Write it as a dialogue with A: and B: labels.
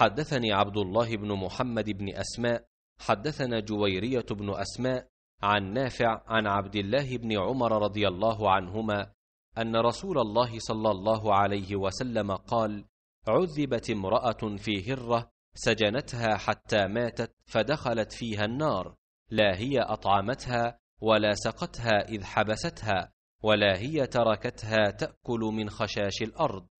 A: حدثني عبد الله بن محمد
B: بن أسماء حدثنا جويرية بن أسماء عن نافع عن عبد الله بن عمر رضي الله عنهما أن رسول الله صلى الله عليه وسلم قال: عذبت امرأة في هرة سجنتها حتى ماتت فدخلت فيها النار، لا هي أطعمتها ولا سقتها إذ حبستها، ولا هي تركتها تأكل من خشاش الأرض،